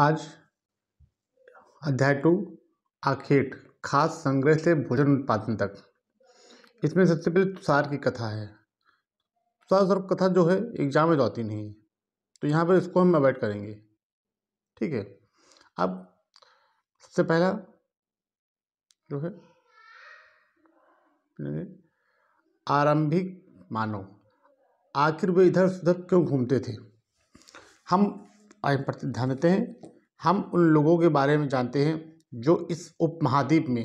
आज अध्याय टू आखेट खास संग्रह से भोजन उत्पादन तक इसमें सबसे पहले तुषार की कथा है तुषार सर्व कथा जो है एग्जाम में जाती नहीं तो यहाँ पर इसको हम अवॉइड करेंगे ठीक है अब सबसे पहला जो है आरंभिक मानव आखिर वे इधर उधर क्यों घूमते थे हम और प्रति देते हैं हम उन लोगों के बारे में जानते हैं जो इस उपमहाद्वीप में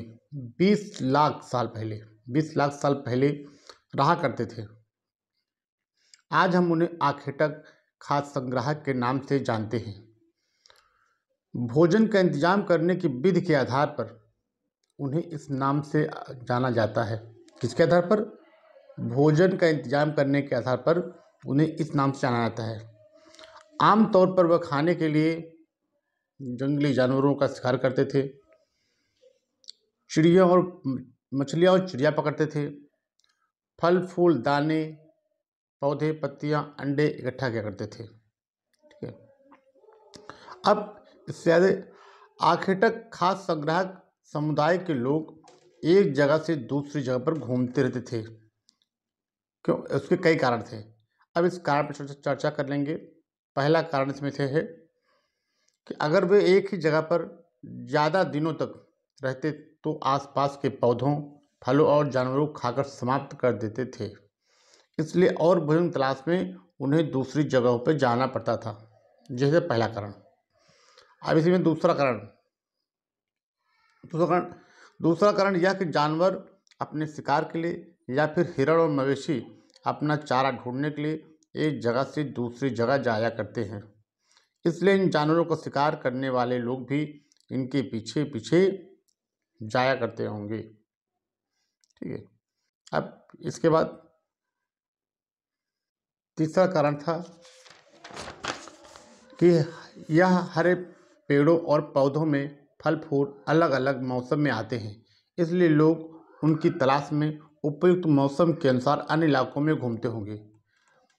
20 लाख साल पहले 20 लाख साल पहले रहा करते थे आज हम उन्हें आखेटक खाद्य संग्राहक के नाम से जानते हैं भोजन का इंतजाम करने की विधि के आधार पर उन्हें इस नाम से जाना जाता है किसके आधार पर भोजन का इंतजाम करने के आधार पर उन्हें इस नाम से जाना जाता है आमतौर पर वह खाने के लिए जंगली जानवरों का शिकार करते थे चिड़िया और मछलियाँ और चिड़िया पकड़ते थे फल फूल दाने पौधे पत्तियाँ अंडे इकट्ठा किया करते थे ठीक है अब इससे ज़्यादा आखिर तक खास संग्राहक समुदाय के लोग एक जगह से दूसरी जगह पर घूमते रहते थे क्यों उसके कई कारण थे अब इस कारण पर चर्चा कर लेंगे पहला कारण इसमें से है कि अगर वे एक ही जगह पर ज़्यादा दिनों तक रहते तो आसपास के पौधों फलों और जानवरों को खाकर समाप्त कर देते थे इसलिए और भोजन तलाश में उन्हें दूसरी जगहों पर जाना पड़ता था जैसे पहला कारण अब इसी में दूसरा कारण दूसरा कारण दूसरा कारण यह कि जानवर अपने शिकार के लिए या फिर हिरण और मवेशी अपना चारा ढूंढने के लिए एक जगह से दूसरी जगह जाया करते हैं इसलिए इन जानवरों को शिकार करने वाले लोग भी इनके पीछे पीछे जाया करते होंगे ठीक है अब इसके बाद तीसरा कारण था कि यह हरे पेड़ों और पौधों में फल फूल अलग अलग मौसम में आते हैं इसलिए लोग उनकी तलाश में उपयुक्त मौसम के अनुसार अन्य इलाकों में घूमते होंगे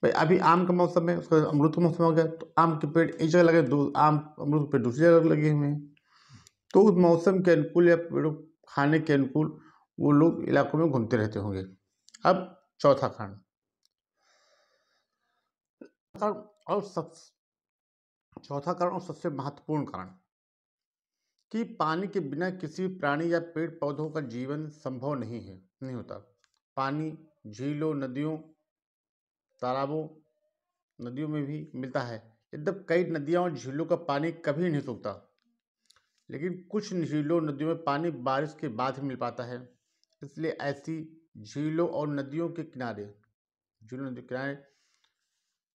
भाई अभी आम का मौसम है उसका अमरूद का मौसम हो गया तो आम के पेड़ एक जगह लगे दो आम अमरूद के पेड़ दूसरी जगह लगे हुए हैं तो उस मौसम के अनुकूल या पेड़ों खाने के अनुकूल वो लोग इलाकों में घूमते रहते होंगे अब चौथा कारण और सब चौथा कारण और सबसे महत्वपूर्ण कारण कि पानी के बिना किसी प्राणी या पेड़ पौधों का जीवन संभव नहीं है नहीं होता पानी झीलों नदियों तालाबों नदियों में भी मिलता है यद्यप कई नदियाँ और झीलों का पानी कभी नहीं सूखता लेकिन कुछ झीलों नदियों में पानी बारिश के बाद ही मिल पाता है इसलिए ऐसी झीलों और नदियों के किनारे झीलों नदियों के किनारे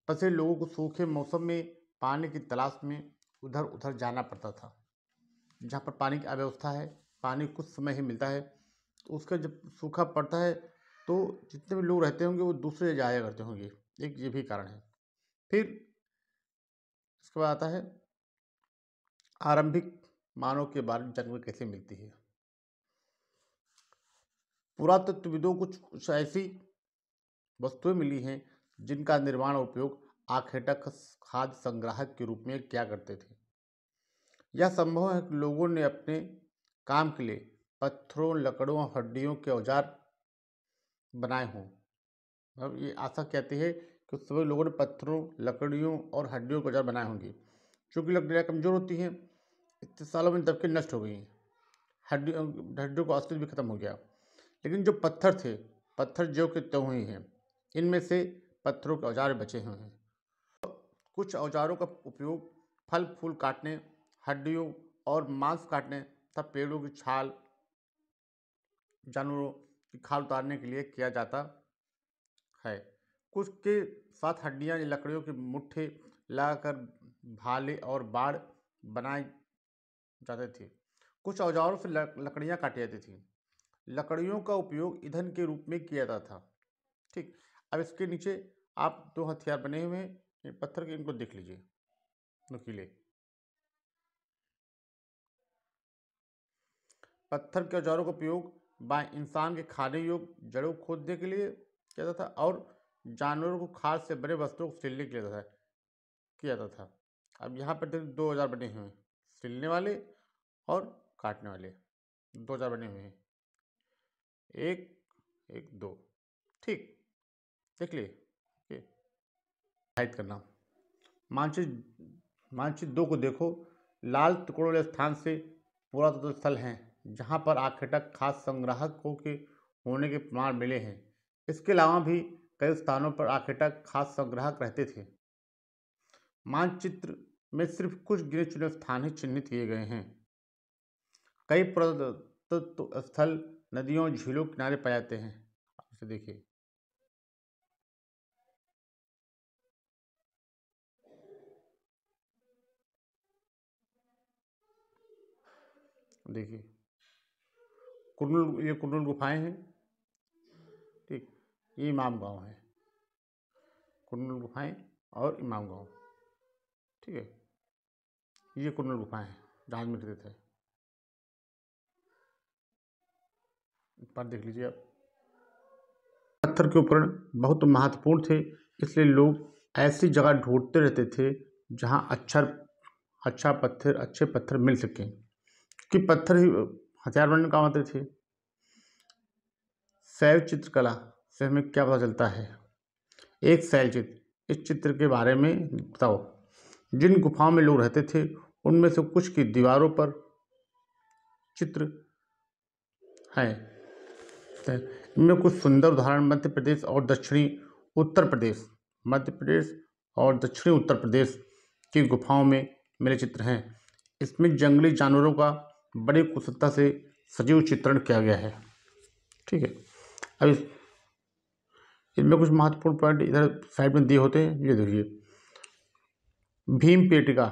फंसे लोगों को सूखे मौसम में पानी की तलाश में उधर उधर जाना पड़ता था जहाँ पर पानी की अव्यवस्था है पानी कुछ समय ही मिलता है तो उसका जब सूखा पड़ता है तो जितने भी लोग रहते होंगे वो दूसरे जाया करते होंगे एक ये भी कारण है फिर इसके बाद आता है आरंभिक मानव के बारे में जानकारी कैसे मिलती है पुरातत्वविदों को कुछ ऐसी वस्तुएं मिली हैं जिनका निर्माण उपयोग आखेटक खाद्य संग्राहक के रूप में क्या करते थे यह संभव है कि लोगों ने अपने काम के लिए पत्थरों लकड़ों हड्डियों के औजार बनाए हों अब ये आशा कहती है कि उस समय लोगों ने पत्थरों लकड़ियों और हड्डियों के औजार बनाए होंगे चूँकि लकड़ियाँ कमज़ोर होती हैं इतने सालों में दबके नष्ट हो गई हड्डियों हड्डियों का अस्तित्व भी खत्म हो गया लेकिन जो पत्थर थे पत्थर जो के त्यों ही हैं इनमें से पत्थरों के औजार बचे हुए हैं कुछ औजारों का उपयोग फल फूल काटने हड्डियों और मांस काटने तथा पेड़ों की छाल जानवरों खाल उतारने के लिए किया जाता है कुछ के साथ हड्डियां या लकड़ियों के मुट्ठे लगाकर भाले और बाड़ बनाए जाते थे कुछ औजारों से लकड़ियां काटी जाती थी लकड़ियों का उपयोग ईंधन के रूप में किया जाता था ठीक अब इसके नीचे आप दो हथियार बने हुए हैं पत्थर के इनको देख लीजिए नुकीले पत्थर के औजारों का उपयोग बाएं इंसान के खाने योग्य जड़ों को खोदने के लिए किया जाता था और जानवरों को खाद से बने वस्त्रों को सिलने के लिए था किया जाता था अब यहाँ पर देखिए दो हज़ार बने हुए हैं सिलने वाले और काटने वाले दो हज़ार बने हुए हैं एक एक दो ठीक देख लिए करना मानचित मानचित दो को देखो लाल टुकड़ों वाले स्थान से पुरातत्व स्थल हैं जहां पर आखेटक खास संग्राहकों के होने के प्रमाण मिले हैं इसके अलावा भी कई स्थानों पर आखेटक खास संग्राहक रहते थे मानचित्र में सिर्फ कुछ गिने चुने स्थान ही चिन्हित किए गए हैं कई पुरातत्व स्थल नदियों झीलों किनारे पाए जाते हैं इसे देखिए देखिए कुर्नूल ये कुर्नूल गुफाएं हैं ठीक ये इमाम गांव है कुर्नूल गुफाएं और इमाम गांव ठीक है ये कुर्नूल गुफाएं हैं जहाज में स्थित है पर देख लीजिए आप पत्थर के उपकरण बहुत महत्वपूर्ण थे इसलिए लोग ऐसी जगह ढूंढते रहते थे जहाँ अच्छा अच्छा पत्थर अच्छे पत्थर मिल सकें कि पत्थर ही हथियार बनने काम आते थे शैव चित्रकला से हमें क्या पता चलता है एक शैल चित्र इस चित्र के बारे में बताओ जिन गुफाओं में लोग रहते थे उनमें से कुछ की दीवारों पर चित्र हैं इनमें कुछ सुंदर उदाहरण मध्य प्रदेश और दक्षिणी उत्तर प्रदेश मध्य प्रदेश और दक्षिणी उत्तर प्रदेश की गुफाओं में मेरे चित्र हैं इसमें जंगली जानवरों का बड़ी कुशलता से सजीव चित्रण किया गया है ठीक है अब इसमें इनमें कुछ महत्वपूर्ण पॉइंट इधर साइड में दिए होते हैं ये देखिए भीम पेटिका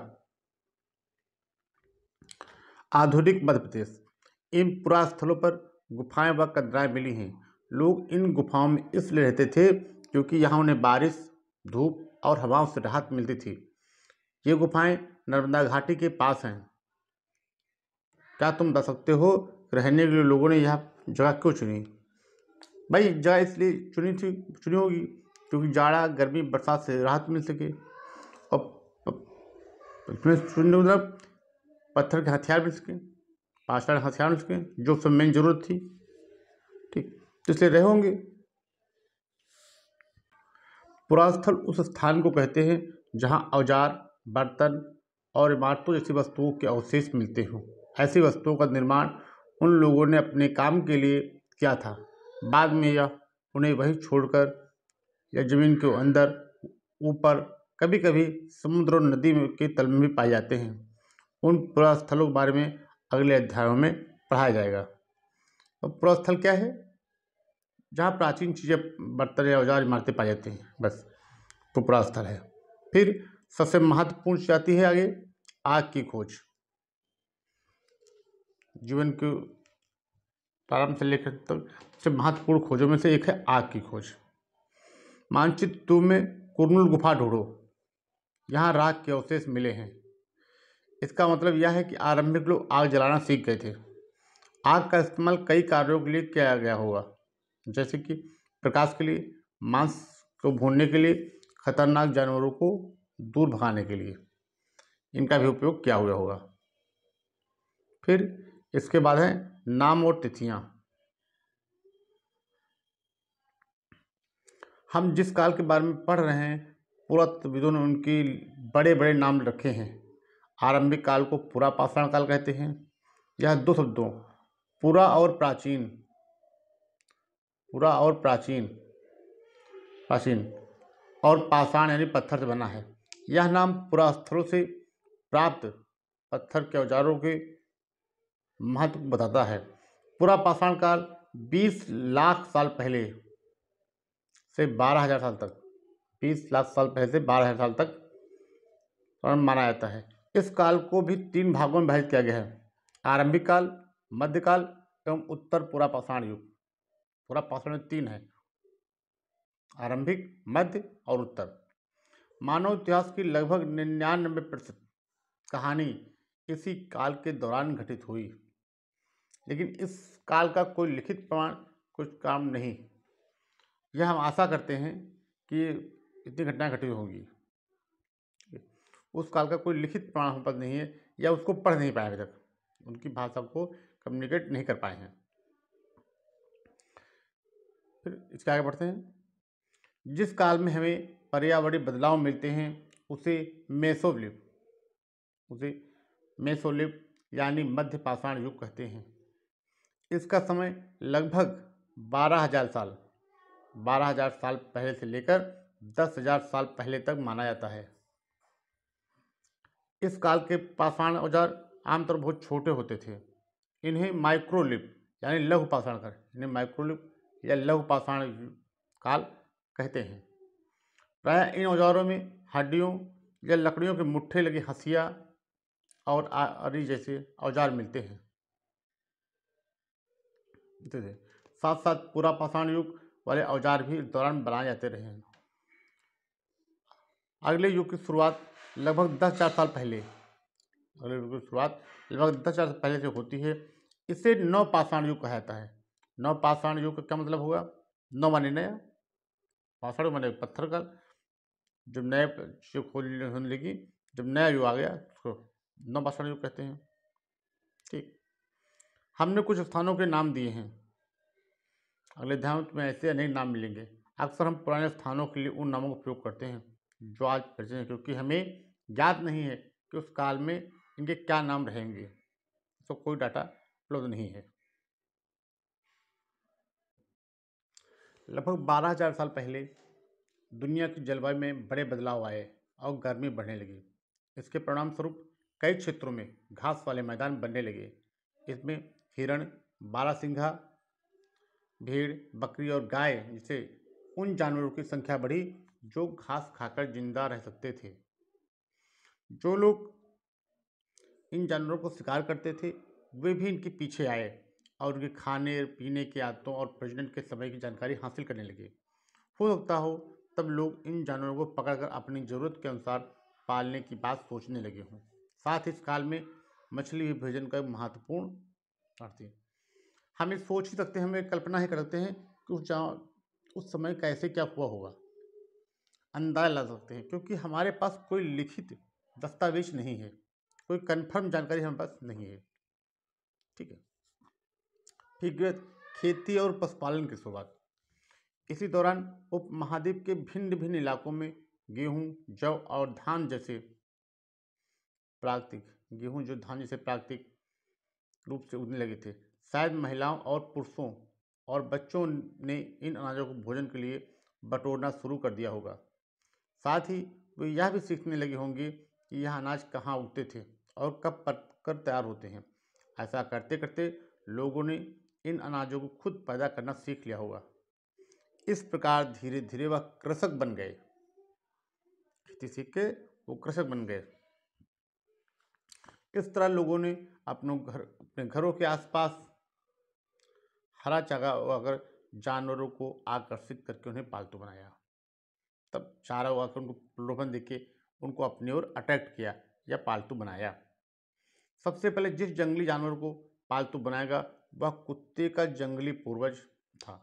आधुनिक मध्य प्रदेश इन पुरास्थलों पर गुफाएं व कदराएँ मिली हैं लोग इन गुफाओं में इसलिए रहते थे क्योंकि यहाँ उन्हें बारिश धूप और हवाओं से राहत मिलती थी ये गुफाएं नर्मदा घाटी के पास हैं क्या तुम बता सकते हो रहने के लिए लोगों ने यह जगह क्यों चुनी भाई जगह इसलिए चुनी थी चुनी होगी क्योंकि जाड़ा गर्मी बरसात से राहत मिल सके और इसमें चुनने मतलब पत्थर के हथियार मिल सके पाषाण हथियार मिल सके जो सब मेन जरूरत थी ठीक तो इसलिए रहे होंगे पुरास्थल उस स्थान को कहते हैं जहाँ औजार बर्तन और इमारतों जैसी वस्तुओं के अवशेष मिलते हों ऐसी वस्तुओं का निर्माण उन लोगों ने अपने काम के लिए किया था बाद में यह उन्हें वहीं छोड़कर या ज़मीन के अंदर ऊपर कभी कभी समुद्र और नदी में के तल में भी पाए जाते हैं उन पुरास्थलों के बारे में अगले अध्यायों में पढ़ाया जाएगा तो पुरास्थल क्या है जहाँ प्राचीन चीज़ें बर्तन या औजार इमारतें पाए जाते हैं बस तो पुरास्थल है फिर सबसे महत्वपूर्ण जाती है आगे आग की खोज जीवन के प्रारंभ से लेकर तक तो सबसे महत्वपूर्ण खोजों में से एक है आग की खोज मानचित्र टू में कुर्नूल गुफा ढूंढो यहाँ राग के अवशेष मिले हैं इसका मतलब यह है कि आरंभिक लोग आग जलाना सीख गए थे आग का इस्तेमाल कई कार्यों के लिए किया गया होगा जैसे कि प्रकाश के लिए मांस को भूनने के लिए खतरनाक जानवरों को दूर भगाने के लिए इनका भी उपयोग किया हुआ होगा फिर इसके बाद है नाम और तिथियां हम जिस काल के बारे में पढ़ रहे हैं पुरातत्वविदों ने उनकी बड़े बड़े नाम रखे हैं आरंभिक काल को पूरा पाषाण काल कहते हैं यह दो शब्दों पूरा और प्राचीन पूरा और प्राचीन प्राचीन और पाषाण यानी पत्थर से बना है यह नाम पुरास्थलों से प्राप्त पत्थर के औजारों के महत्व बताता है पूरा पाषाण काल बीस लाख साल पहले से बारह हजार साल तक बीस लाख साल पहले से बारह हजार साल तक स्वर्ण माना जाता है इस काल को भी तीन भागों में विभाजित किया गया है आरंभिक काल मध्यकाल एवं उत्तर पूरा पाषाण युग पूरा पाषाण युग तीन है आरंभिक मध्य और उत्तर मानव इतिहास की लगभग निन्यानवे प्रतिशत कहानी इसी काल के दौरान घटित हुई लेकिन इस काल का कोई लिखित प्रमाण कुछ काम नहीं यह हम आशा करते हैं कि इतनी घटनाएं घटी होंगी उस काल का कोई लिखित प्रमाण हम पास नहीं है या उसको पढ़ नहीं पाया अभी तक उनकी भाषा को कम्युनिकेट नहीं कर पाए हैं फिर इसके आगे बढ़ते हैं जिस काल में हमें पर्यावरणीय बदलाव मिलते हैं उसे मेसोलिप उसे मेसोलिप यानी मध्य पाषाण युग कहते हैं इसका समय लगभग बारह हज़ार साल बारह हज़ार साल पहले से लेकर दस हज़ार साल पहले तक माना जाता है इस काल के पाषाण औजार आमतौर बहुत छोटे होते थे इन्हें माइक्रोलिप यानी लघु पाषाण कर इन्हें माइक्रोलिप या लघु पाषाण काल कहते हैं प्राय इन औजारों में हड्डियों या लकड़ियों के मुट्ठे लगे हसिया और आरी जैसे औजार मिलते हैं थे साथ साथ पूरा पाषाण युग वाले औजार भी इस दौरान बनाए जाते रहे हैं अगले युग की शुरुआत लगभग दस चार साल पहले अगले युग की शुरुआत लगभग दस चार साल पहले से होती है इसे नौ पाषाण युग कहा जाता है नौ पाषाण युग का क्या मतलब हुआ नौ माने नया पाषाण माने पत्थर का जब नए खोल होने लगी जब नया युग आ गया उसको नौ पाषाण युग कहते हैं हमने कुछ स्थानों के नाम दिए हैं अगले ध्यान में ऐसे अनेक नाम मिलेंगे अक्सर हम पुराने स्थानों के लिए उन नामों का प्रयोग करते हैं जो आज परिचय हैं क्योंकि हमें याद नहीं है कि उस काल में इनके क्या नाम रहेंगे तो कोई डाटा उपलब्ध नहीं है लगभग बारह हजार साल पहले दुनिया की जलवायु में बड़े बदलाव आए और गर्मी बढ़ने लगी इसके परिणामस्वरूप कई क्षेत्रों में घास वाले मैदान बनने लगे इसमें हिरण सिंघा भेड़ बकरी और गाय जिसे उन जानवरों की संख्या बढ़ी जो घास खाकर जिंदा रह सकते थे जो लोग इन जानवरों को शिकार करते थे वे भी इनके पीछे आए और उनके खाने पीने की आदतों और प्रजनन के समय की जानकारी हासिल करने लगे हो सकता हो तब लोग इन जानवरों को पकड़कर अपनी ज़रूरत के अनुसार पालने की बात सोचने लगे हों साथ ही इस काल में मछली भी भोजन का महत्वपूर्ण आती हम ये सोच ही सकते हैं हमें कल्पना ही कर सकते हैं कि उस उस समय कैसे क्या हुआ होगा अंदाज लगा सकते हैं क्योंकि हमारे पास कोई लिखित दस्तावेज नहीं है कोई कन्फर्म जानकारी हमारे पास नहीं है ठीक है है खेती और पशुपालन की शुरुआत इसी दौरान उप महाद्वीप के भिन्न भिन्न इलाकों में गेहूं जौ और धान जैसे प्राकृतिक गेहूं जो धान जैसे प्राकृतिक रूप से उगने लगे थे शायद महिलाओं और पुरुषों और बच्चों ने इन अनाजों को भोजन के लिए बटोरना शुरू कर दिया होगा साथ ही वे यह भी सीखने लगे होंगे कि यह अनाज कहाँ उगते थे और कब पक कर तैयार होते हैं ऐसा करते करते लोगों ने इन अनाजों को खुद पैदा करना सीख लिया होगा इस प्रकार धीरे धीरे वह कृषक बन गए खेती सीख के वो कृषक बन गए इस तरह लोगों ने अपने घर अपने घरों के आसपास हरा चगा अगर जानवरों को आकर्षित करके उन्हें पालतू बनाया तब चारा उगाकर उनको प्रलोभन देके उनको अपनी ओर अट्रैक्ट किया या पालतू बनाया सबसे पहले जिस जंगली जानवर को पालतू बनाएगा वह कुत्ते का जंगली पूर्वज था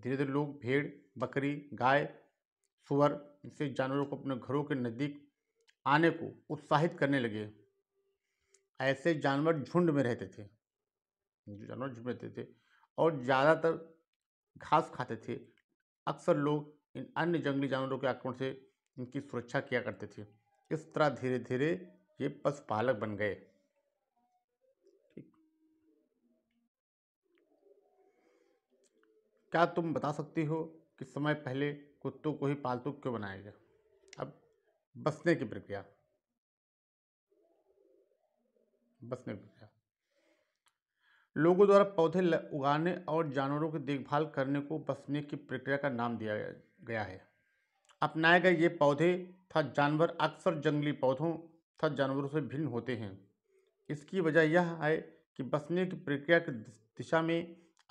धीरे धीरे लोग भेड़ बकरी गाय सुअर जैसे जानवरों को अपने घरों के नज़दीक आने को उत्साहित करने लगे ऐसे जानवर झुंड में रहते थे जानवर झुंड में रहते थे और ज़्यादातर घास खाते थे अक्सर लोग इन अन्य जंगली जानवरों के आक्रमण से इनकी सुरक्षा किया करते थे इस तरह धीरे धीरे ये पशुपालक बन गए क्या तुम बता सकती हो कि समय पहले कुत्तों को ही पालतू क्यों बनाया गया अब बसने की प्रक्रिया बसने लगा लोगों द्वारा पौधे उगाने और जानवरों की देखभाल करने को बसने की प्रक्रिया का नाम दिया गया है अपनाए गए ये पौधे तथा जानवर अक्सर जंगली पौधों तथा जानवरों से भिन्न होते हैं इसकी वजह यह है कि बसने की प्रक्रिया की दिशा में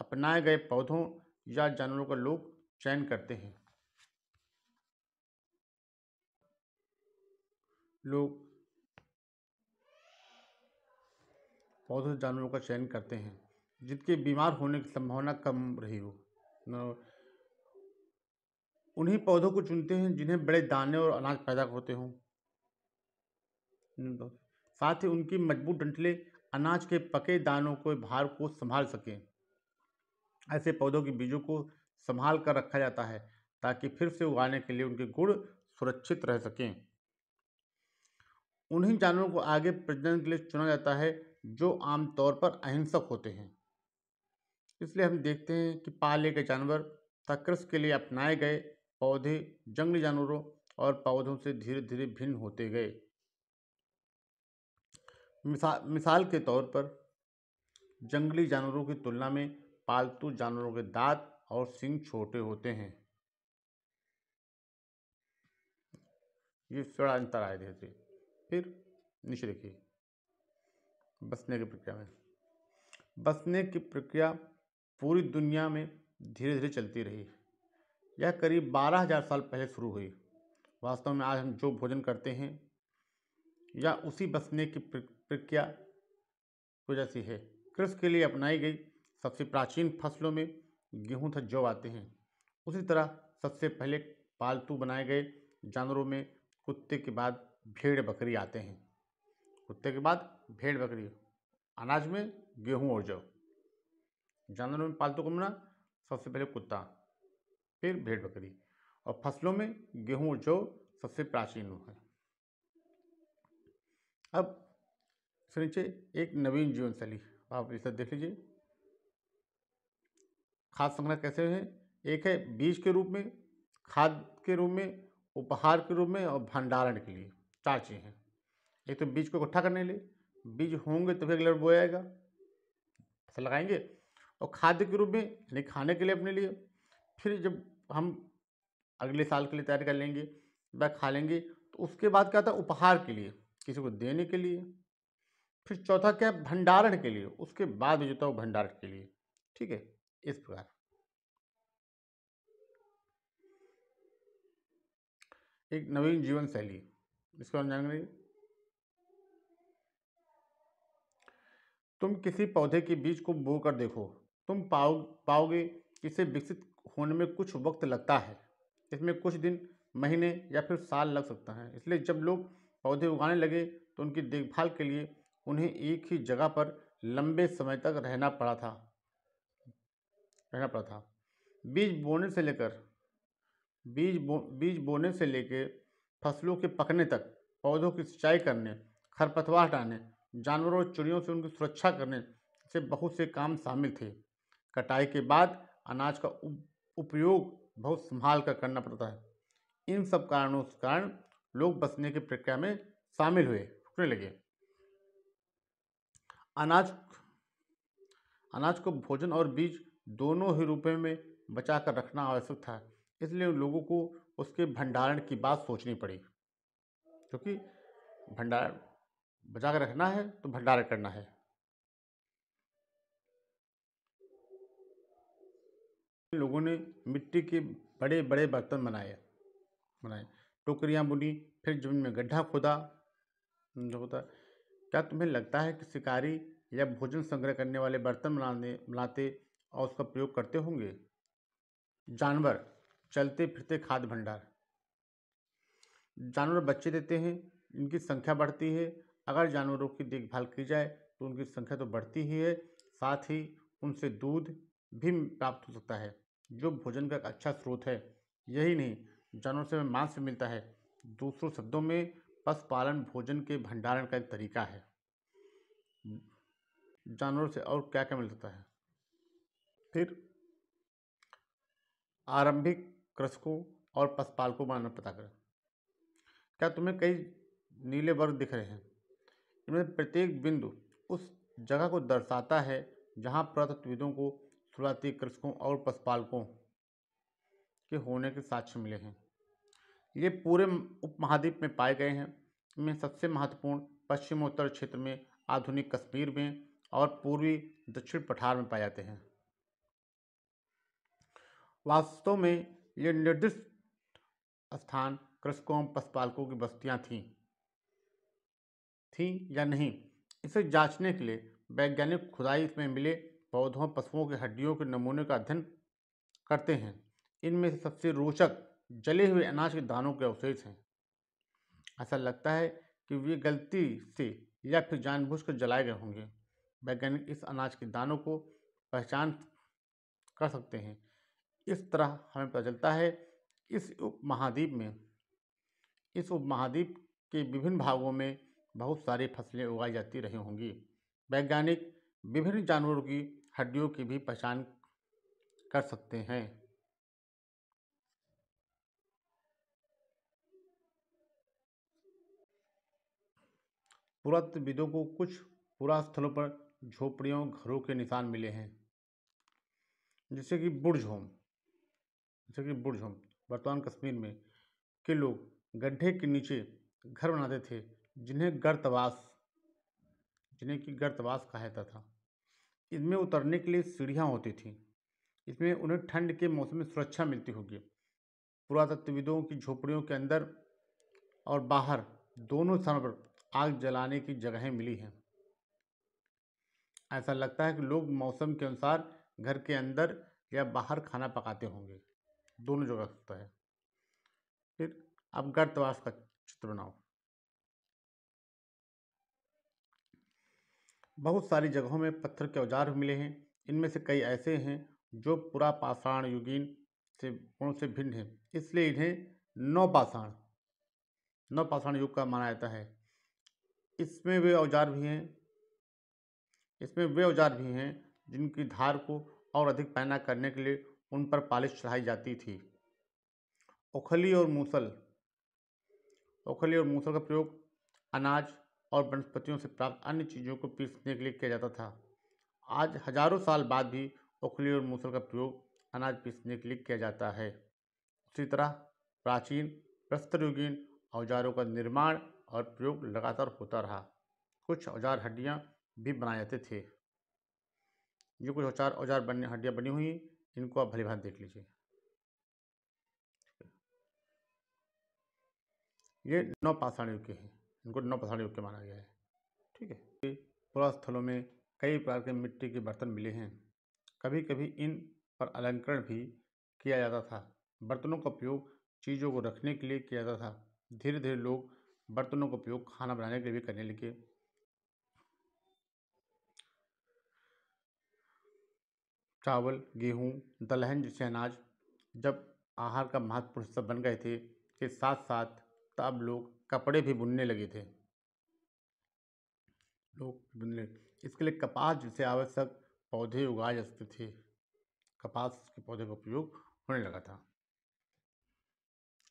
अपनाए गए पौधों या जानवरों का लोग चयन करते हैं लोग पौधों से जानवरों का चयन करते हैं जिनके बीमार होने की संभावना कम रही हो उन्हीं पौधों को चुनते हैं जिन्हें बड़े दाने और अनाज पैदा होते हों तो, साथ ही उनकी मजबूत डंटले अनाज के पके दानों के भार को संभाल सकें ऐसे पौधों के बीजों को संभाल कर रखा जाता है ताकि फिर से उगाने के लिए उनके गुड़ सुरक्षित रह सकें उन्हीं जानवरों को आगे प्रजनन के लिए चुना जाता है जो आमतौर पर अहिंसक होते हैं इसलिए हम देखते हैं कि पाले गए जानवर तथा कृषि के लिए अपनाए गए पौधे जंगली जानवरों और पौधों से धीरे धीरे भिन्न होते गए मिसाल मिसाल के तौर पर जंगली जानवरों की तुलना में पालतू जानवरों के दांत और सिंह छोटे होते हैं ये थोड़ा अंतर आए थे फिर नीचे देखिए बसने की प्रक्रिया में बसने की प्रक्रिया पूरी दुनिया में धीरे धीरे चलती रही यह करीब बारह हज़ार साल पहले शुरू हुई वास्तव में आज हम जो भोजन करते हैं या उसी बसने की प्रक्रिया को जैसी है कृषि के लिए अपनाई गई सबसे प्राचीन फसलों में गेहूं तथा जौ आते हैं उसी तरह सबसे पहले पालतू बनाए गए जानवरों में कुत्ते के बाद भेड़ बकरी आते हैं कुत्ते के बाद भेड़ बकरी अनाज में गेहूँ और जौ जानवरों में पालतू घूमना सबसे पहले कुत्ता फिर भेड़ बकरी और फसलों में गेहूँ और जौ सबसे प्राचीन है अब इसके नीचे एक नवीन जीवन शैली आप इसे देख लीजिए खाद संग्रह कैसे है एक है बीज के रूप में खाद के रूप में उपहार के रूप में और भंडारण के लिए चार चीज़ें हैं एक तो बीज को इकट्ठा करने लिए बीज होंगे तो फिर अगले बोएगा फसल लगाएंगे और खाद्य के रूप में यानी खाने के लिए अपने लिए फिर जब हम अगले साल के लिए तैयार कर लेंगे वह खा लेंगे तो उसके बाद क्या होता है उपहार के लिए किसी को देने के लिए फिर चौथा क्या है भंडारण के लिए उसके बाद जो होता है भंडारण के लिए ठीक है इस प्रकार एक नवीन जीवन शैली इसको हम जानकारी तुम किसी पौधे के बीज को बोकर देखो तुम पाओ पाओगे इसे विकसित होने में कुछ वक्त लगता है इसमें कुछ दिन महीने या फिर साल लग सकता है इसलिए जब लोग पौधे उगाने लगे तो उनकी देखभाल के लिए उन्हें एक ही जगह पर लंबे समय तक रहना पड़ा था रहना पड़ा था बीज बोने से लेकर बीज बो बीज बोने से लेकर फसलों के पकने तक पौधों की सिंचाई करने खरपतवार हटाने जानवरों और चिड़ियों से उनकी सुरक्षा करने से बहुत से काम शामिल थे कटाई के बाद अनाज का उपयोग बहुत संभाल कर करना पड़ता है इन सब कारणों के कारण लोग बसने की प्रक्रिया में शामिल हुए रुकने लगे अनाज अनाज को भोजन और बीज दोनों ही रूपों में बचा कर रखना आवश्यक था इसलिए लोगों को उसके भंडारण की बात सोचनी पड़ी क्योंकि भंडारण बचा कर रखना है तो भंडारा करना है लोगों ने मिट्टी के बड़े बड़े बर्तन बनाए बनाए टोकरियाँ बुनी फिर जमीन में गड्ढा खोदा जो होता क्या तुम्हें लगता है कि शिकारी या भोजन संग्रह करने वाले बर्तन बनाने बनाते और उसका प्रयोग करते होंगे जानवर चलते फिरते खाद भंडार जानवर बच्चे देते हैं इनकी संख्या बढ़ती है अगर जानवरों की देखभाल की जाए तो उनकी संख्या तो बढ़ती ही है साथ ही उनसे दूध भी प्राप्त हो सकता है जो भोजन का एक अच्छा स्रोत है यही नहीं जानवरों से मांस भी मिलता है दूसरों शब्दों में पशुपालन भोजन के भंडारण का एक तरीका है जानवरों से और क्या क्या मिल सकता है फिर आरंभिक कृषकों और पशुपालकों बनाना पता करें क्या तुम्हें कई नीले वर्ग दिख रहे हैं इनमें प्रत्येक बिंदु उस जगह को दर्शाता है जहाँ पुरातत्वविदों को शुरुआती कृषकों और पशुपालकों के होने के साक्ष्य मिले हैं ये पूरे उपमहाद्वीप में पाए गए हैं इनमें सबसे महत्वपूर्ण पश्चिमोत्तर क्षेत्र में आधुनिक कश्मीर में और पूर्वी दक्षिण पठार में पाए जाते हैं वास्तव में ये निर्दिष्ट स्थान कृषकों पशुपालकों की बस्तियां थीं थी या नहीं इसे जांचने के लिए वैज्ञानिक खुदाई में मिले पौधों पशुओं के हड्डियों के नमूने का अध्ययन करते हैं इनमें से सबसे रोचक जले हुए अनाज के दानों के अवशेष हैं ऐसा लगता है कि वे गलती से या फिर जानबूझकर जलाए गए होंगे वैज्ञानिक इस अनाज के दानों को पहचान कर सकते हैं इस तरह हमें पता चलता है इस उपमहाद्वीप में इस उपमहाद्वीप के विभिन्न भागों में बहुत सारी फसलें उगाई जाती रही होंगी वैज्ञानिक विभिन्न जानवरों की हड्डियों की भी पहचान कर सकते हैं पुरातत्वविदों को कुछ पुरास्थलों पर झोपड़ियों घरों के निशान मिले हैं जैसे कि बुढ़झोम जैसे कि बुढ़झोम वर्तमान कश्मीर में के लोग गड्ढे के नीचे घर बनाते थे जिन्हें गर्तवास जिन्हें कि गर्तवास कहा जाता था इसमें उतरने के लिए सीढ़ियाँ होती थीं इसमें उन्हें ठंड के मौसम में सुरक्षा मिलती होगी पुरातत्वविदों की झोपड़ियों के अंदर और बाहर दोनों स्थानों पर आग जलाने की जगहें मिली हैं ऐसा लगता है कि लोग मौसम के अनुसार घर के अंदर या बाहर खाना पकाते होंगे दोनों जगह होता है फिर अब गर्तवास का चित्र बनाओ बहुत सारी जगहों में पत्थर के औजार मिले हैं इनमें से कई ऐसे हैं जो पुरापाषाण युगीन से गुणों से भिन्न हैं इसलिए इन्हें नौपाषाण नौपाषाण युग का माना जाता है इसमें वे औजार भी हैं इसमें वे औजार भी हैं जिनकी धार को और अधिक पैना करने के लिए उन पर पालिश चढ़ाई जाती थी ओखली और मूसल ओखली और मूसल का प्रयोग अनाज और वनस्पतियों से प्राप्त अन्य चीज़ों को पीसने के लिए किया जाता था आज हजारों साल बाद भी उखली और मूसल का प्रयोग अनाज पीसने के लिए किया जाता है उसी तरह प्राचीन प्रस्तरयुगीन औजारों का निर्माण और प्रयोग लगातार होता रहा कुछ औजार हड्डियाँ भी बनाए जाते थे ये कुछ औजार औजार बनने हड्डियाँ बनी हुई इनको आप भली भांति देख लीजिए ये नौ पाषाण युग के हैं इनको नौ युग के माना गया है ठीक है पुरास्थलों में कई प्रकार के मिट्टी के बर्तन मिले हैं कभी कभी इन पर अलंकरण भी किया जाता था बर्तनों का उपयोग चीज़ों को रखने के लिए किया जाता था धीरे धीरे लोग बर्तनों का उपयोग खाना बनाने के लिए भी करने लगे चावल गेहूँ दलहन जैसे अनाज जब आहार का महत्वपूर्ण हिस्सा बन गए थे के साथ साथ तब लोग कपड़े भी बुनने लगे थे लोग बुनने इसके लिए कपास जैसे आवश्यक पौधे उगाए जाते थे कपास के पौधे का उपयोग होने लगा था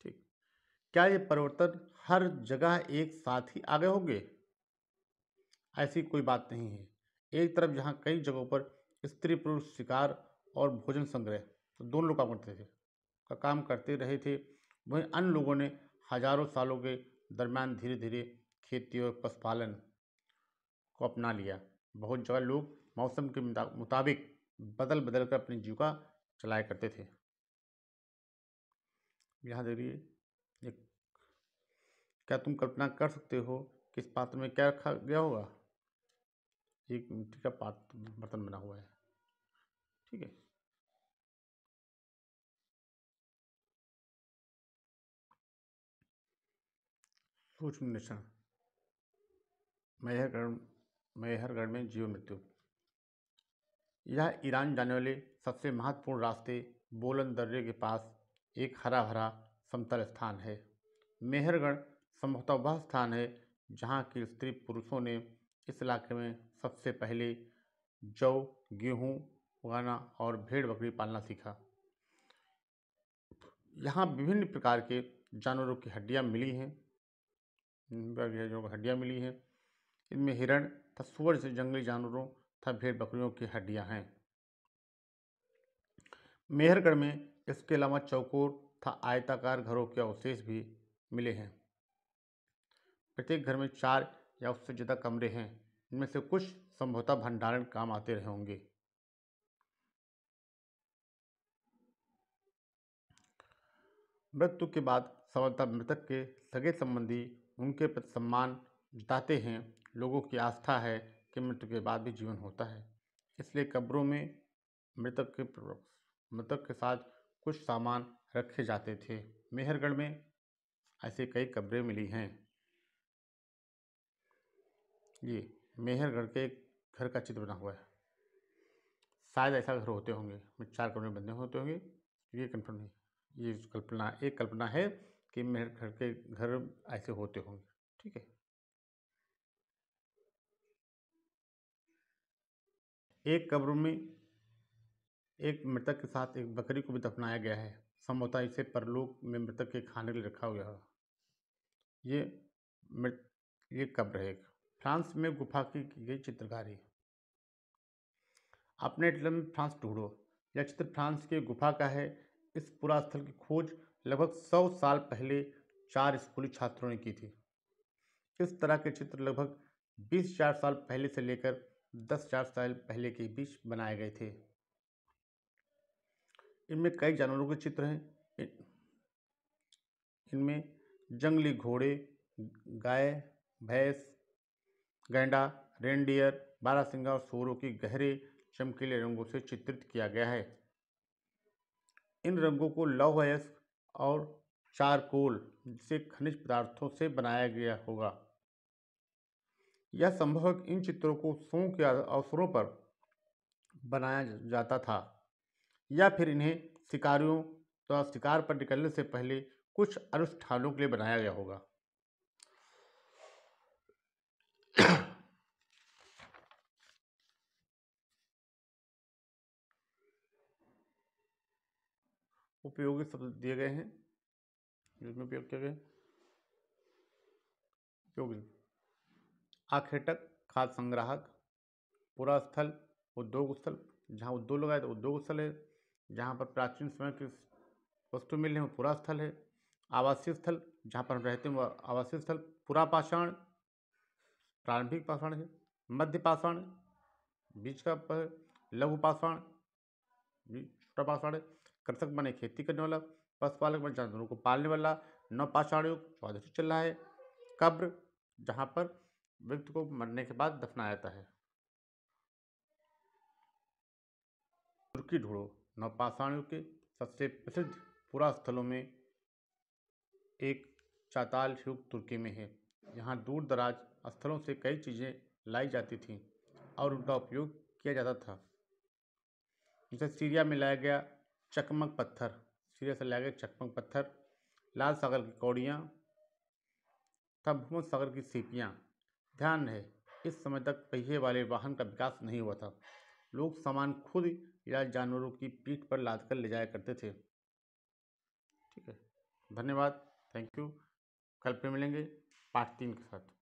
ठीक क्या ये परिवर्तन हर जगह एक साथ ही आगे होंगे ऐसी कोई बात नहीं है एक तरफ जहाँ कई जगहों पर स्त्री पुरुष शिकार और भोजन संग्रह तो दोनों लोग काम करते थे का काम करते रहे थे वहीं अन्य लोगों ने हजारों सालों के दरम्यान धीरे धीरे खेती और पशुपालन को अपना लिया बहुत जगह लोग मौसम के मुताबिक बदल बदल कर अपनी जीविका चलाया करते थे यहाँ देखिए एक क्या तुम कल्पना कर सकते हो कि इस पात्र में क्या रखा गया होगा एक मिट्टी का पात्र बर्तन बना हुआ है ठीक है सूक्ष्म निशान मैहरगढ़ मैहरगढ़ में जीव मृत्यु यह ईरान जाने वाले सबसे महत्वपूर्ण रास्ते बोलन दर्रे के पास एक हरा भरा समतल स्थान है मेहरगढ़ संभवतः वह स्थान है जहाँ की स्त्री पुरुषों ने इस इलाके में सबसे पहले जौ गेहूँ उगाना और भेड़ बकरी पालना सीखा यहाँ विभिन्न प्रकार के जानवरों की हड्डियाँ मिली हैं पर जो है जो हड्डियाँ मिली हैं इनमें हिरण तथा सुअर से जंगली जानवरों तथा भेड़ बकरियों की हड्डियाँ हैं मेहरगढ़ में इसके अलावा चौकोर तथा आयताकार घरों के अवशेष भी मिले हैं प्रत्येक घर में चार या उससे ज़्यादा कमरे हैं इनमें से कुछ संभवतः भंडारण काम आते रहे होंगे मृत्यु के बाद सामान्यतः मृतक के सगे संबंधी उनके प्रति सम्मान जताते हैं लोगों की आस्था है कि मृत्यु के बाद भी जीवन होता है इसलिए कब्रों में मृतक के मृतक के साथ कुछ सामान रखे जाते थे मेहरगढ़ में ऐसे कई कब्रें मिली हैं ये मेहरगढ़ के घर का चित्र बना हुआ है शायद ऐसा घर होते होंगे चार कमरे बंदे होते होंगे ये कन्फर्म नहीं ये कल्पना एक कल्पना है कि मेरे घर के घर ऐसे होते होंगे ठीक है एक कब्र में एक मृतक के साथ एक बकरी को भी दफनाया गया है समोता इसे परलोक में मृतक के खाने के लिए रखा हुआ है ये मृत ये कब्र है फ्रांस में गुफा की की गई चित्रकारी अपने में फ्रांस ढूंढो यह चित्र फ्रांस के गुफा का है इस पुरास्थल की खोज लगभग सौ साल पहले चार स्कूली छात्रों ने की थी इस तरह के चित्र लगभग बीस चार साल पहले से लेकर दस चार साल पहले के बीच बनाए गए थे इनमें कई जानवरों के चित्र हैं इनमें जंगली घोड़े गाय भैंस गैंडा रेनडियर सिंगा और सोरों की गहरे चमकीले रंगों से चित्रित किया गया है इन रंगों को लौह और चारकोल जिसे खनिज पदार्थों से बनाया गया होगा यह संभव है कि इन चित्रों को सों के अवसरों पर बनाया जाता था या फिर इन्हें शिकारियों द्वारा तो शिकार पर निकलने से पहले कुछ अनुष्ठानों के लिए बनाया गया होगा उपयोगी शब्द दिए गए हैं जिसमें उपयोग किया गया उपयोगी आखेटक खाद संग्राहक पूरा स्थल उद्योग स्थल जहाँ उद्योग लगाए तो उद्योग स्थल है जहाँ पर प्राचीन समय की वस्तु मिले हैं पूरा स्थल है आवासीय स्थल जहाँ पर हम रहते हैं वह आवासीय स्थल पूरा पाषाण प्रारंभिक पाषाण है मध्य पाषाण बीच का लघु पाषाण छोटा पाषाण है कृषक बने खेती करने वाला पशुपालक बने जानवरों को पालने वाला नौ पाषाण युग चल रहा है कब्र जहाँ पर व्यक्ति को मरने के बाद दफनाया जाता है तुर्की ढूंढो नवपाषाण युग के सबसे प्रसिद्ध पुरा स्थलों में एक चाताल युग तुर्की में है यहाँ दूर दराज स्थलों से कई चीज़ें लाई जाती थीं और उनका उपयोग किया जाता था जैसे सीरिया में लाया गया चकमक पत्थर से लगे चकमक पत्थर लाल सागर की कौड़ियाँ तभमुद सागर की सीपियाँ ध्यान रहे इस समय तक पहिए वाले वाहन का विकास नहीं हुआ था लोग सामान खुद या जानवरों की पीठ पर लाद कर ले जाया करते थे ठीक है धन्यवाद थैंक यू कल पे मिलेंगे पार्ट तीन के साथ